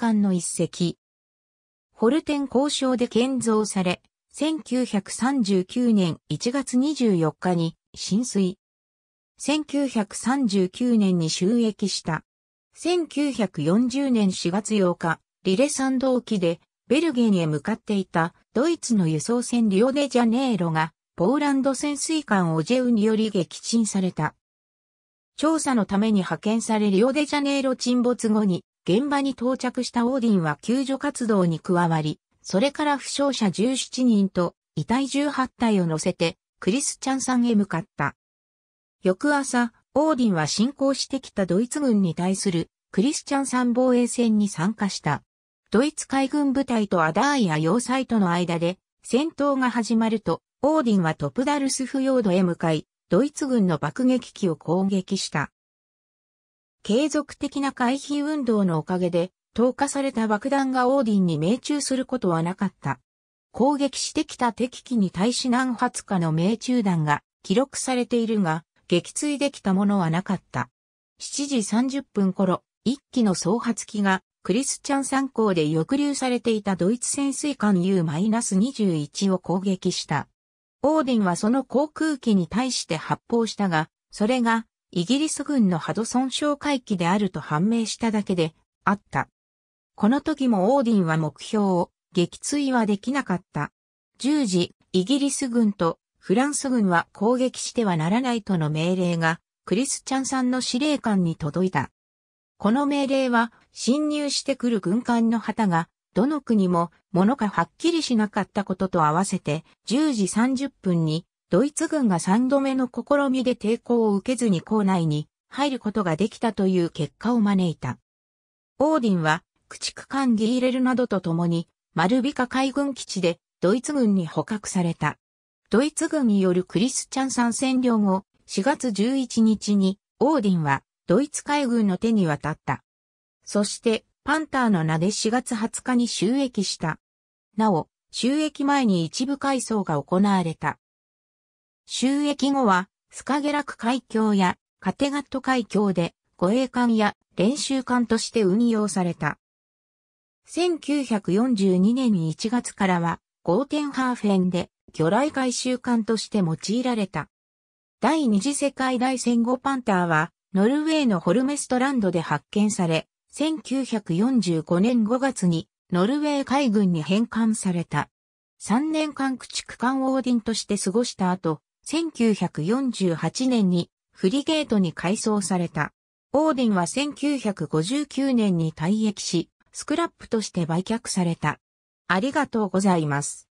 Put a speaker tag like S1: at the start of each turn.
S1: 艦の一隻。ホルテン交渉で建造され、1939年1月24日に浸水。1939年に収益した。1940年4月8日、リレサンド沖でベルゲンへ向かっていたドイツの輸送船リオデジャネイロがポーランド潜水艦オジェウにより撃沈された。調査のために派遣されリオデジャネイロ沈没後に現場に到着したオーディンは救助活動に加わり、それから負傷者17人と遺体18体を乗せてクリスチャンさんへ向かった。翌朝、オーディンは侵攻してきたドイツ軍に対するクリスチャンさん防衛戦に参加した。ドイツ海軍部隊とアダーイや要塞との間で戦闘が始まると、オーディンはトプダルスフヨードへ向かい、ドイツ軍の爆撃機を攻撃した。継続的な回避運動のおかげで、投下された爆弾がオーディンに命中することはなかった。攻撃してきた敵機に対し何発かの命中弾が記録されているが、撃墜できたものはなかった。7時30分頃、一機の総発機がクリスチャン参考で抑留されていたドイツ潜水艦 U-21 を攻撃した。オーディンはその航空機に対して発砲したが、それがイギリス軍のハドソン哨戒機であると判明しただけであった。この時もオーディンは目標を撃墜はできなかった。10時、イギリス軍とフランス軍は攻撃してはならないとの命令がクリスチャンさんの司令官に届いた。この命令は侵入してくる軍艦の旗がどの国もものかはっきりしなかったことと合わせて10時30分にドイツ軍が三度目の試みで抵抗を受けずに校内に入ることができたという結果を招いた。オーディンは駆逐艦ギーレルなどと共にマルビカ海軍基地でドイツ軍に捕獲された。ドイツ軍によるクリスチャン参戦領後、4月11日にオーディンはドイツ海軍の手に渡った。そしてパンターの名で4月20日に収益した。なお、収益前に一部改装が行われた。収益後は、スカゲラク海峡やカテガット海峡で護衛艦や練習艦として運用された。1942年1月からは、ゴーテンハーフェンで魚雷回収艦として用いられた。第二次世界大戦後パンターは、ノルウェーのホルメストランドで発見され、1945年5月にノルウェー海軍に返還された。3年間駆逐艦オーディンとして過ごした後、1948年にフリゲートに改装された。オーディンは1959年に退役し、スクラップとして売却された。ありがとうございます。